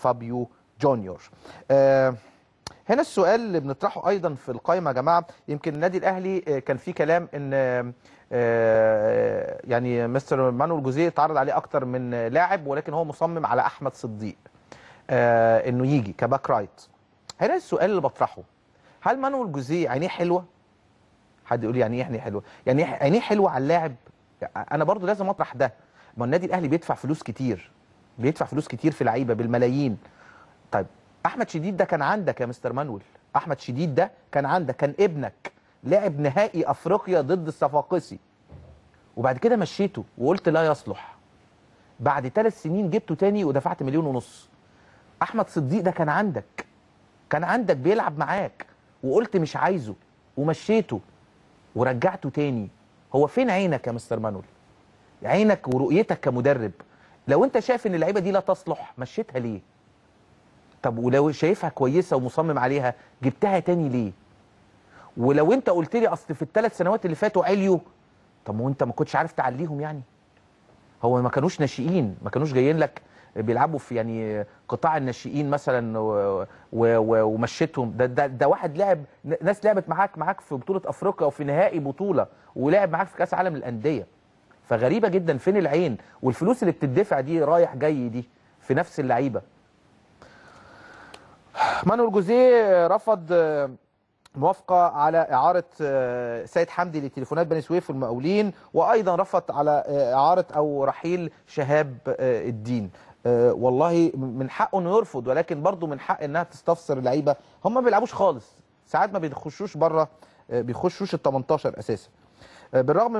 فابيو جونيور آه، هنا السؤال اللي بنطرحه ايضا في القائمه يا جماعه يمكن النادي الاهلي آه، كان في كلام ان آه، يعني مستر مانويل جوزيه اتعرض عليه اكتر من لاعب ولكن هو مصمم على احمد صديق انه يجي كباك رايت هنا السؤال اللي بطرحه هل مانويل جوزيه عينيه حلوه حد يقول يعني ايه عينيه حلوه يعني عينيه حلوه على اللاعب انا برضو لازم اطرح ده ما النادي الاهلي بيدفع فلوس كتير بيدفع فلوس كتير في لعيبه بالملايين طيب احمد شديد ده كان عندك يا مستر مانويل احمد شديد ده كان عندك كان ابنك لعب نهائي افريقيا ضد الصفاقسي وبعد كده مشيته وقلت لا يصلح بعد ثلاث سنين جبته تاني ودفعت مليون ونص احمد صديق ده كان عندك كان عندك بيلعب معاك وقلت مش عايزه ومشيته ورجعته تاني هو فين عينك يا مستر مانويل عينك ورؤيتك كمدرب لو انت شايف ان اللعيبه دي لا تصلح مشيتها ليه طب ولو شايفها كويسه ومصمم عليها جبتها تاني ليه ولو انت قلت لي اصل في الثلاث سنوات اللي فاتوا عليوا طب وانت ما كنتش عارف تعليهم يعني هو ما كانوش ناشئين ما كانوش جايين لك بيلعبوا في يعني قطاع الناشئين مثلا ومشيتهم ده, ده ده واحد لعب ناس لعبت معاك معاك في بطوله افريقيا وفي نهائي بطوله ولعب معاك في كاس عالم للانديه فغريبة جدا فين العين والفلوس اللي بتدفع دي رايح جاي دي في نفس اللعيبة مانويل جوزيه رفض آه، موافقة على إعارة آه، سيد حمدي لتليفونات بني سويف والمقاولين وأيضا رفض على آه، إعارة أو رحيل شهاب الدين والله من حقه انه يرفض ولكن برضه من حق انها تستفسر اللعيبه هم ما بيلعبوش خالص ساعات ما بيخشوش بره بيخشوش ال 18 اساسا بالرغم